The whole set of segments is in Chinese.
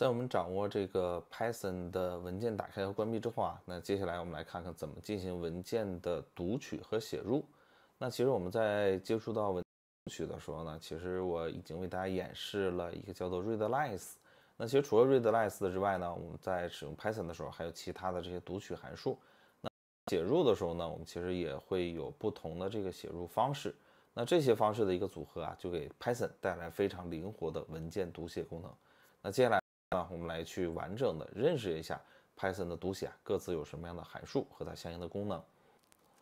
在我们掌握这个 Python 的文件打开和关闭之后啊，那接下来我们来看看怎么进行文件的读取和写入。那其实我们在接触到读取的时候呢，其实我已经为大家演示了一个叫做 readlines。那其实除了 readlines 之外呢，我们在使用 Python 的时候还有其他的这些读取函数。那写入的时候呢，我们其实也会有不同的这个写入方式。那这些方式的一个组合啊，就给 Python 带来非常灵活的文件读写功能。那接下来。那我们来去完整的认识一下 Python 的读写，各自有什么样的函数和它相应的功能。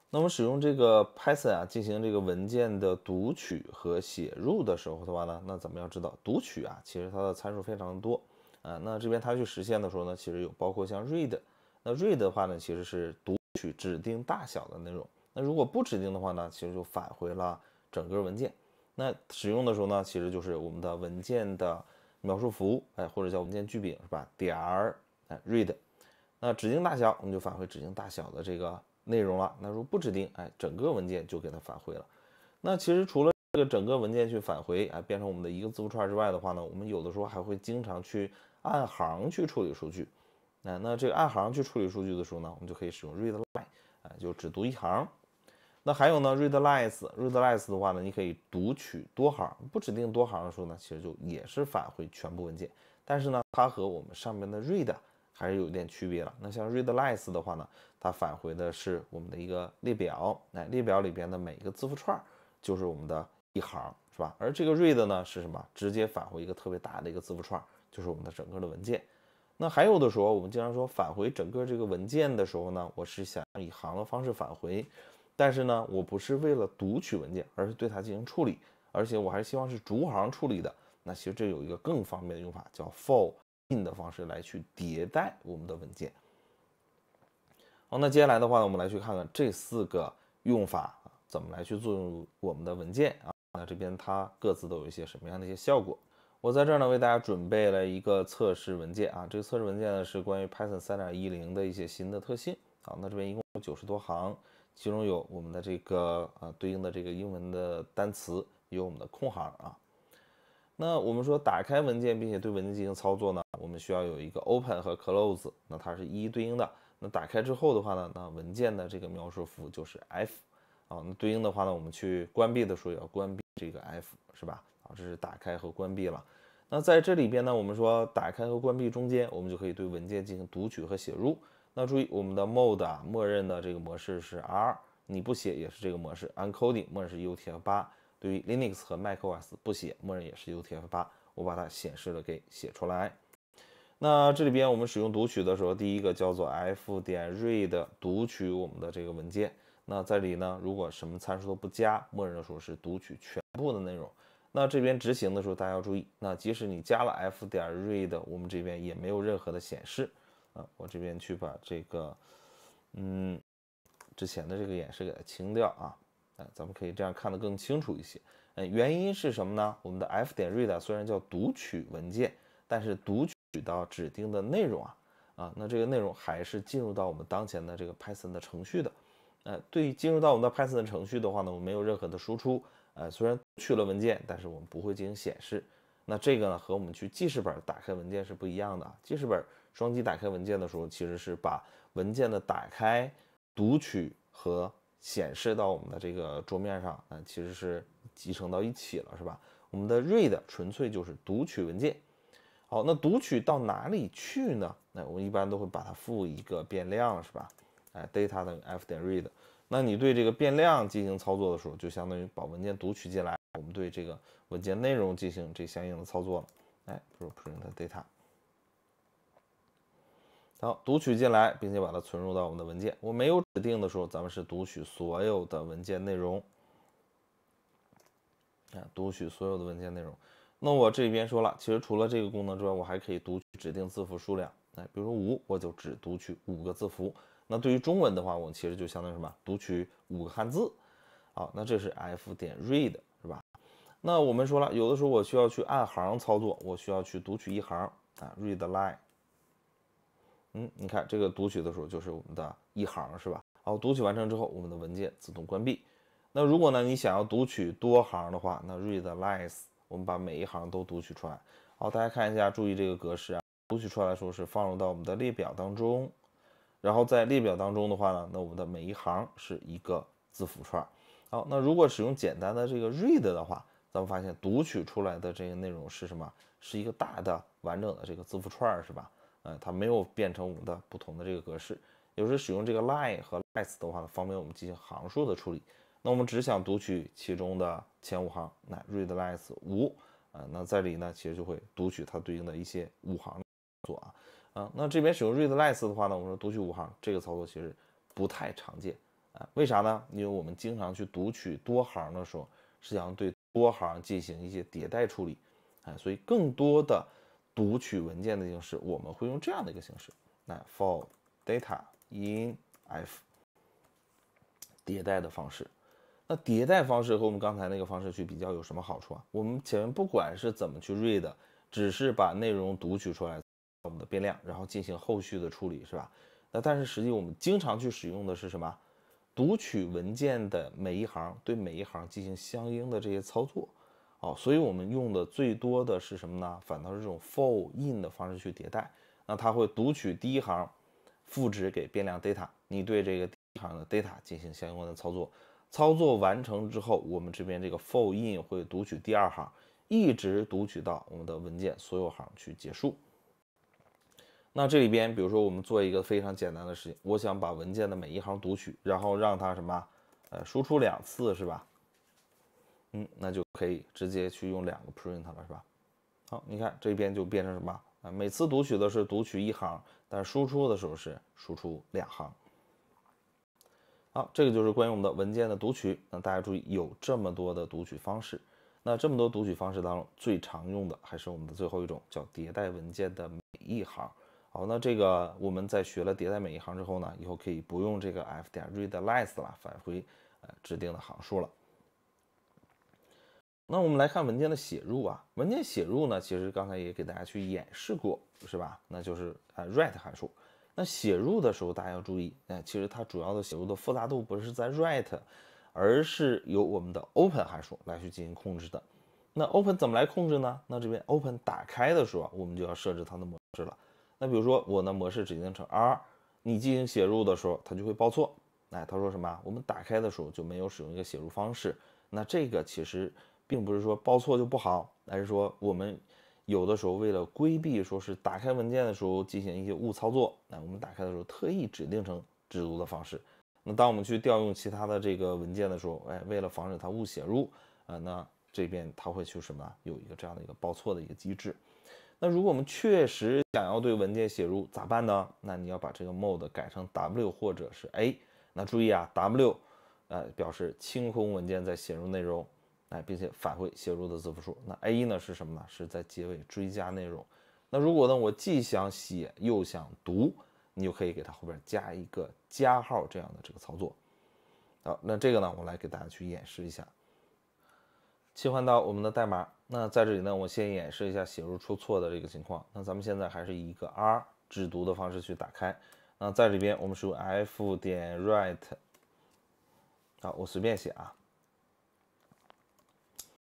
那我们使用这个 Python 啊进行这个文件的读取和写入的时候的话呢，那咱们要知道读取啊，其实它的参数非常多啊。那这边它去实现的时候呢，其实有包括像 read，那 read 的话呢，其实是读取指定大小的内容。那如果不指定的话呢，其实就返回了整个文件。那使用的时候呢，其实就是我们的文件的。描述符，哎，或者叫文件句柄，是吧？点儿，哎，read，那指定大小我们就返回指定大小的这个内容了。那如果不指定，哎，整个文件就给它返回了。那其实除了这个整个文件去返回，哎，变成我们的一个字符串之外的话呢，我们有的时候还会经常去按行去处理数据。哎，那这个按行去处理数据的时候呢，我们就可以使用 readline，哎，就只读一行。那还有呢 r e a d l i e s r e a d l i e s 的话呢，你可以读取多行，不指定多行的时候呢，其实就也是返回全部文件。但是呢，它和我们上面的 read 还是有一点区别了。那像 r e a d l i e s 的话呢，它返回的是我们的一个列表，那列表里边的每一个字符串就是我们的一行，是吧？而这个 read 呢是什么？直接返回一个特别大的一个字符串，就是我们的整个的文件。那还有的时候，我们经常说返回整个这个文件的时候呢，我是想以行的方式返回。但是呢，我不是为了读取文件，而是对它进行处理，而且我还希望是逐行处理的。那其实这有一个更方便的用法，叫 for in 的方式来去迭代我们的文件。好，那接下来的话呢，我们来去看看这四个用法怎么来去作用我们的文件啊？那这边它各自都有一些什么样的一些效果？我在这儿呢为大家准备了一个测试文件啊，这个测试文件呢是关于 Python 三点一零的一些新的特性啊。那这边一共有九十多行。其中有我们的这个啊对应的这个英文的单词，有我们的空行啊。那我们说打开文件并且对文件进行操作呢，我们需要有一个 open 和 close，那它是一一对应的。那打开之后的话呢，那文件的这个描述符就是 f，啊，那对应的话呢，我们去关闭的时候也要关闭这个 f，是吧？啊，这是打开和关闭了。那在这里边呢，我们说打开和关闭中间，我们就可以对文件进行读取和写入。那注意我们的 mode 啊，默认的这个模式是 r，你不写也是这个模式。encoding 默认是 utf-8，对于 Linux 和 macOS 不写，默认也是 utf-8。我把它显示了给写出来。那这里边我们使用读取的时候，第一个叫做 f 点 read 读取我们的这个文件。那在里呢，如果什么参数都不加，默认的时候是读取全部的内容。那这边执行的时候大家要注意，那即使你加了 f 点 read，我们这边也没有任何的显示。我这边去把这个，嗯，之前的这个演示给它清掉啊，哎，咱们可以这样看得更清楚一些。哎，原因是什么呢？我们的 f 点 read 虽然叫读取文件，但是读取到指定的内容啊，啊，那这个内容还是进入到我们当前的这个 Python 的程序的。呃，对，进入到我们的 Python 的程序的话呢，我们没有任何的输出。呃，虽然去了文件，但是我们不会进行显示。那这个呢，和我们去记事本打开文件是不一样的啊，记事本。双击打开文件的时候，其实是把文件的打开、读取和显示到我们的这个桌面上，那其实是集成到一起了，是吧？我们的 read 纯粹就是读取文件。好，那读取到哪里去呢？那我们一般都会把它赋一个变量，是吧？哎，data 等于 f 点 read。那你对这个变量进行操作的时候，就相当于把文件读取进来，我们对这个文件内容进行这相应的操作了。哎，不是 print data。好，读取进来，并且把它存入到我们的文件。我没有指定的时候，咱们是读取所有的文件内容。啊，读取所有的文件内容。那我这边说了，其实除了这个功能之外，我还可以读取指定字符数量。哎，比如说五，我就只读取五个字符。那对于中文的话，我其实就相当于什么？读取五个汉字。好，那这是 f 点 read 是吧？那我们说了，有的时候我需要去按行操作，我需要去读取一行啊，read line。嗯，你看这个读取的时候就是我们的一行是吧？好，读取完成之后，我们的文件自动关闭。那如果呢，你想要读取多行的话，那 read lines，我们把每一行都读取出来。好，大家看一下，注意这个格式啊。读取出来的时候是放入到我们的列表当中，然后在列表当中的话呢，那我们的每一行是一个字符串。好，那如果使用简单的这个 read 的话，咱们发现读取出来的这个内容是什么？是一个大的完整的这个字符串是吧？啊，它没有变成我们的不同的这个格式。有时使用这个 line 和 lines 的话呢，方便我们进行行数的处理。那我们只想读取其中的前五行，那 read lines 五，呃，那在里呢，其实就会读取它对应的一些五行做啊。啊，那这边使用 read lines 的话呢，我们说读取五行这个操作其实不太常见啊。为啥呢？因为我们经常去读取多行的时候，是想对多行进行一些迭代处理啊，所以更多的。读取文件的形式，我们会用这样的一个形式，那 for data in f 迭代的方式。那迭代方式和我们刚才那个方式去比较有什么好处啊？我们前面不管是怎么去 read，只是把内容读取出来，我们的变量，然后进行后续的处理，是吧？那但是实际我们经常去使用的是什么？读取文件的每一行，对每一行进行相应的这些操作。哦，所以我们用的最多的是什么呢？反倒是这种 for in 的方式去迭代。那它会读取第一行，赋值给变量 data。你对这个行的 data 进行相关的操作。操作完成之后，我们这边这个 for in 会读取第二行，一直读取到我们的文件所有行去结束。那这里边，比如说我们做一个非常简单的事情，我想把文件的每一行读取，然后让它什么，呃，输出两次，是吧？嗯，那就。可以直接去用两个 print 了，是吧？好，你看这边就变成什么啊？每次读取的是读取一行，但输出的时候是输出两行。好，这个就是关于我们的文件的读取。那大家注意，有这么多的读取方式。那这么多读取方式当中，最常用的还是我们的最后一种，叫迭代文件的每一行。好，那这个我们在学了迭代每一行之后呢，以后可以不用这个 f 点 readlines 了，返回呃指定的行数了。那我们来看文件的写入啊，文件写入呢，其实刚才也给大家去演示过，是吧？那就是啊，write 函数。那写入的时候，大家要注意，哎，其实它主要的写入的复杂度不是在 write，而是由我们的 open 函数来去进行控制的。那 open 怎么来控制呢？那这边 open 打开的时候，我们就要设置它的模式了。那比如说我的模式指定成 r，你进行写入的时候，它就会报错。哎，他说什么？我们打开的时候就没有使用一个写入方式。那这个其实。并不是说报错就不好，而是说我们有的时候为了规避，说是打开文件的时候进行一些误操作，那我们打开的时候特意指定成只读的方式。那当我们去调用其他的这个文件的时候，哎，为了防止它误写入，啊，那这边它会去什么？有一个这样的一个报错的一个机制。那如果我们确实想要对文件写入，咋办呢？那你要把这个 mode 改成 w 或者是 a。那注意啊，w，呃，表示清空文件再写入内容。哎，并且返回写入的字符数。那 a1 呢是什么呢？是在结尾追加内容。那如果呢，我既想写又想读，你就可以给它后边加一个加号这样的这个操作。好，那这个呢，我来给大家去演示一下。切换到我们的代码。那在这里呢，我先演示一下写入出错的这个情况。那咱们现在还是以一个 r 只读的方式去打开。那在里边，我们输入 f 点 write。好，我随便写啊。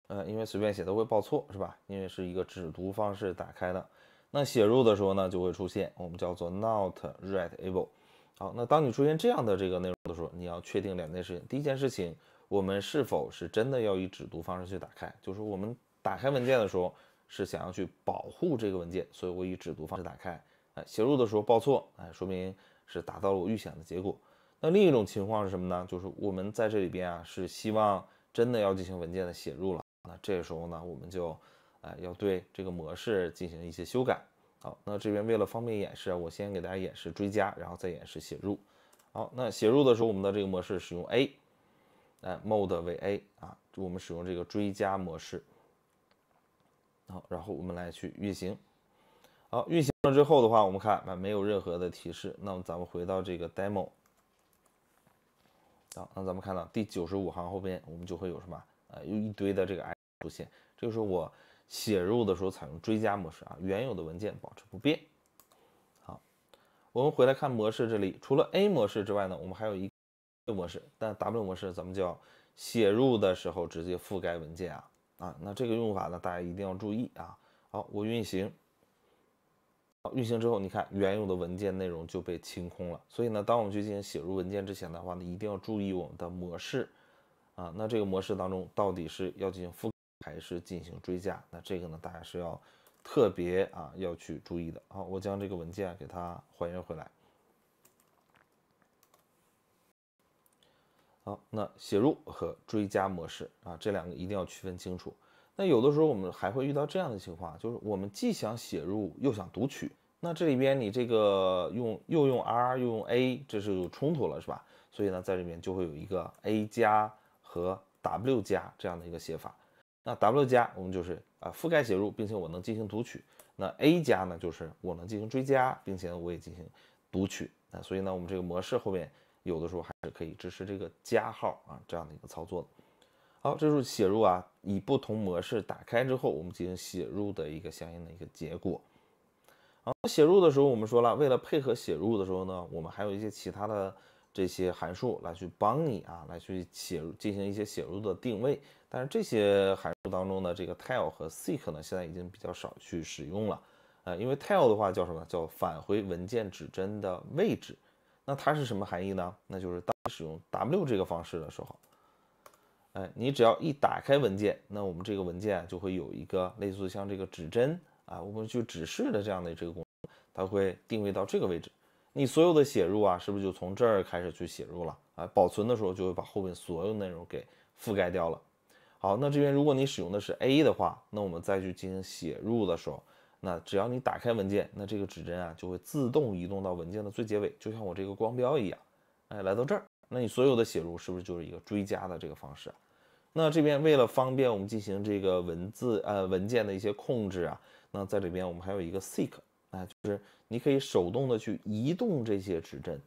呃，因为随便写都会报错，是吧？因为是一个只读方式打开的，那写入的时候呢，就会出现我们叫做 not r e a d able。好，那当你出现这样的这个内容的时候，你要确定两件事情：第一件事情，我们是否是真的要以只读方式去打开？就是我们打开文件的时候是想要去保护这个文件，所以我以只读方式打开，哎，写入的时候报错，哎，说明是达到了我预想的结果。那另一种情况是什么呢？就是我们在这里边啊，是希望真的要进行文件的写入了。那这时候呢，我们就，哎，要对这个模式进行一些修改。好，那这边为了方便演示，我先给大家演示追加，然后再演示写入。好，那写入的时候，我们的这个模式使用 A，哎，mode 为 A 啊，我们使用这个追加模式。好，然后我们来去运行。好，运行了之后的话，我们看，哎，没有任何的提示。那么咱们回到这个 demo。好，那咱们看到第九十五行后边，我们就会有什么，呃，有一堆的这个。I。出现，这就是我写入的时候采用追加模式啊，原有的文件保持不变。好，我们回来看模式这里，除了 A 模式之外呢，我们还有一个模式。但 W 模式咱们叫写入的时候直接覆盖文件啊？啊，那这个用法呢，大家一定要注意啊。好，我运行，好运行之后，你看原有的文件内容就被清空了。所以呢，当我们去进行写入文件之前的话呢，一定要注意我们的模式啊。那这个模式当中到底是要进行覆？还是进行追加，那这个呢，大家是要特别啊要去注意的啊。我将这个文件给它还原回来。好，那写入和追加模式啊，这两个一定要区分清楚。那有的时候我们还会遇到这样的情况，就是我们既想写入又想读取，那这里边你这个用又用 r 又用 a，这是有冲突了是吧？所以呢，在这面就会有一个 a 加和 w 加这样的一个写法。那 W 加我们就是啊覆盖写入，并且我能进行读取。那 A 加呢，就是我能进行追加，并且我也进行读取。啊，所以呢，我们这个模式后面有的时候还是可以支持这个加号啊这样的一个操作的。好，这是写入啊，以不同模式打开之后，我们进行写入的一个相应的一个结果。啊，写入的时候我们说了，为了配合写入的时候呢，我们还有一些其他的这些函数来去帮你啊，来去写进行一些写入的定位。但是这些函数当中呢，这个 tail 和 seek 呢，现在已经比较少去使用了，呃，因为 tail 的话叫什么？叫返回文件指针的位置。那它是什么含义呢？那就是当使用 w 这个方式的时候，哎，你只要一打开文件，那我们这个文件就会有一个类似像这个指针啊，我们去指示的这样的这个功能，它会定位到这个位置。你所有的写入啊，是不是就从这儿开始去写入了啊？保存的时候就会把后面所有内容给覆盖掉了。好，那这边如果你使用的是 A 的话，那我们再去进行写入的时候，那只要你打开文件，那这个指针啊就会自动移动到文件的最结尾，就像我这个光标一样，哎，来到这儿，那你所有的写入是不是就是一个追加的这个方式啊？那这边为了方便我们进行这个文字呃文件的一些控制啊，那在里边我们还有一个 seek，哎，就是你可以手动的去移动这些指针，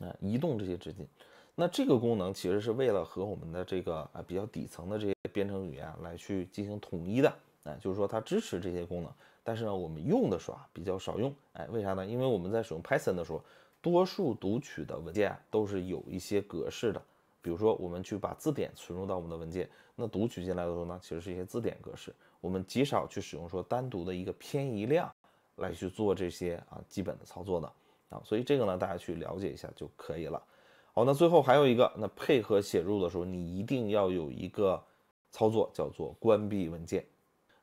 哎，移动这些指针。那这个功能其实是为了和我们的这个啊比较底层的这些编程语言来去进行统一的，哎，就是说它支持这些功能，但是呢，我们用的时候啊比较少用，哎，为啥呢？因为我们在使用 Python 的时候，多数读取的文件啊都是有一些格式的，比如说我们去把字典存入到我们的文件，那读取进来的时候呢，其实是一些字典格式，我们极少去使用说单独的一个偏移量，来去做这些啊基本的操作的啊，所以这个呢，大家去了解一下就可以了。好，那最后还有一个，那配合写入的时候，你一定要有一个操作叫做关闭文件。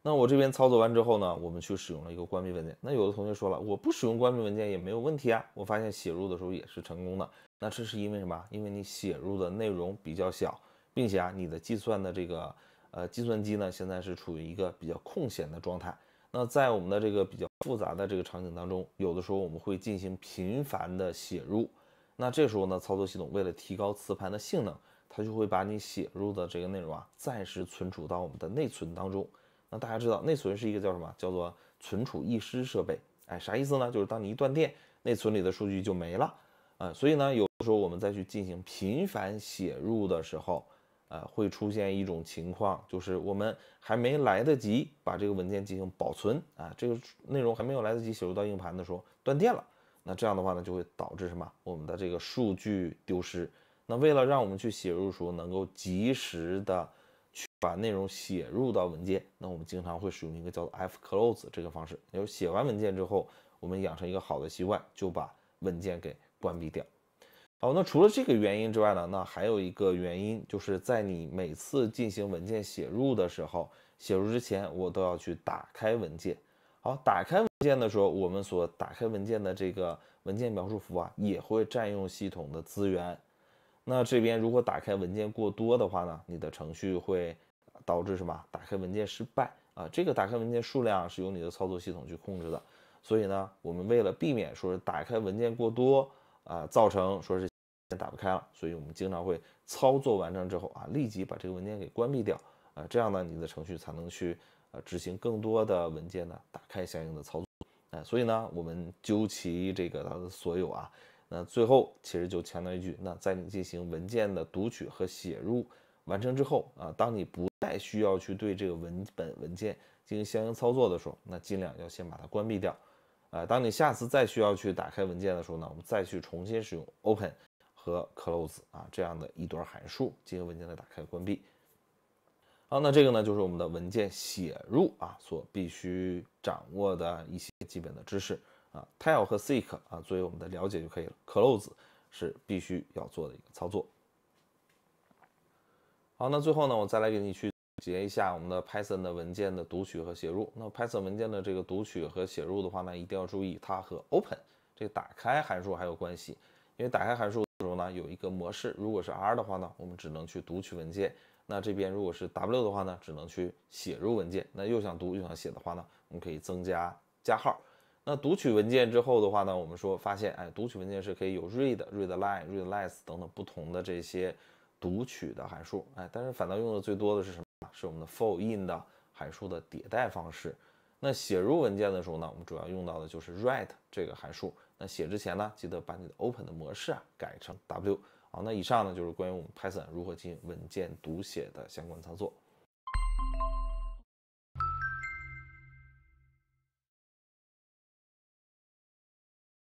那我这边操作完之后呢，我们去使用了一个关闭文件。那有的同学说了，我不使用关闭文件也没有问题啊。我发现写入的时候也是成功的。那这是因为什么？因为你写入的内容比较小，并且啊，你的计算的这个呃计算机呢，现在是处于一个比较空闲的状态。那在我们的这个比较复杂的这个场景当中，有的时候我们会进行频繁的写入。那这时候呢，操作系统为了提高磁盘的性能，它就会把你写入的这个内容啊，暂时存储到我们的内存当中。那大家知道，内存是一个叫什么？叫做存储易失设备。哎，啥意思呢？就是当你一断电，内存里的数据就没了。啊，所以呢，有时候我们再去进行频繁写入的时候，呃，会出现一种情况，就是我们还没来得及把这个文件进行保存啊，这个内容还没有来得及写入到硬盘的时候，断电了。那这样的话呢，就会导致什么？我们的这个数据丢失。那为了让我们去写入的时候能够及时的去把内容写入到文件，那我们经常会使用一个叫做 f close 这个方式。就是写完文件之后，我们养成一个好的习惯，就把文件给关闭掉。好，那除了这个原因之外呢，那还有一个原因，就是在你每次进行文件写入的时候，写入之前我都要去打开文件。好，打开文件的时候，我们所打开文件的这个文件描述符啊，也会占用系统的资源。那这边如果打开文件过多的话呢，你的程序会导致什么？打开文件失败啊。这个打开文件数量是由你的操作系统去控制的。所以呢，我们为了避免说是打开文件过多啊，造成说是打不开了，所以我们经常会操作完成之后啊，立即把这个文件给关闭掉啊，这样呢，你的程序才能去。执行更多的文件呢？打开相应的操作。哎，所以呢，我们究其这个它的所有啊，那最后其实就强调一句，那在你进行文件的读取和写入完成之后啊，当你不再需要去对这个文本文件进行相应操作的时候，那尽量要先把它关闭掉。啊，当你下次再需要去打开文件的时候呢，我们再去重新使用 open 和 close 啊这样的一段函数进行文件的打开关闭。好，那这个呢，就是我们的文件写入啊，所必须掌握的一些基本的知识啊。tell 和 seek 啊，作为我们的了解就可以了。close 是必须要做的一个操作。好，那最后呢，我再来给你去截结一下我们的 Python 的文件的读取和写入。那 Python 文件的这个读取和写入的话呢，一定要注意它和 open 这打开函数还有关系，因为打开函数的时候呢，有一个模式，如果是 r 的话呢，我们只能去读取文件。那这边如果是 W 的话呢，只能去写入文件。那又想读又想写的话呢，我们可以增加加号。那读取文件之后的话呢，我们说发现，哎，读取文件是可以有 read、readline、readlines 等等不同的这些读取的函数。哎，但是反倒用的最多的是什么？是我们的 for in 的函数的迭代方式。那写入文件的时候呢，我们主要用到的就是 write 这个函数。那写之前呢，记得把你的 open 的模式啊改成 W。好，那以上呢就是关于我们 Python 如何进行文件读写的相关操作。